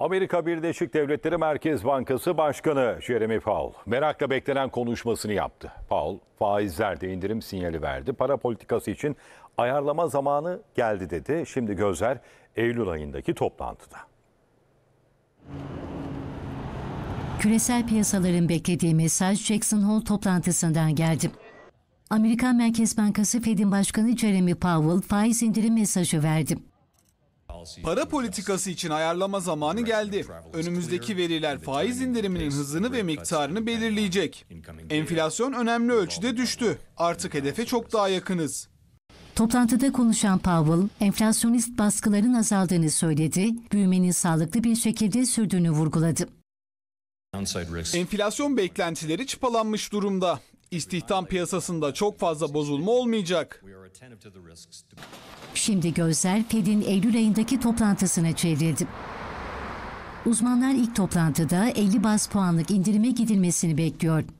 Amerika Birleşik Devletleri Merkez Bankası Başkanı Jeremy Powell merakla beklenen konuşmasını yaptı. Powell faizlerde indirim sinyali verdi. Para politikası için ayarlama zamanı geldi dedi. Şimdi gözler Eylül ayındaki toplantıda. Küresel piyasaların beklediği mesaj Jackson Hole toplantısından geldi. Amerikan Merkez Bankası Fed'in başkanı Jeremy Powell faiz indirim mesajı verdi. Para politikası için ayarlama zamanı geldi. Önümüzdeki veriler faiz indiriminin hızını ve miktarını belirleyecek. Enflasyon önemli ölçüde düştü. Artık hedefe çok daha yakınız. Toplantıda konuşan Powell, enflasyonist baskıların azaldığını söyledi, büyümenin sağlıklı bir şekilde sürdüğünü vurguladı. Enflasyon beklentileri çıpalanmış durumda. İstihdam piyasasında çok fazla bozulma olmayacak. Şimdi gözler Fed'in Eylül ayındaki toplantısına çevrildi. Uzmanlar ilk toplantıda 50 bas puanlık indirime gidilmesini bekliyor.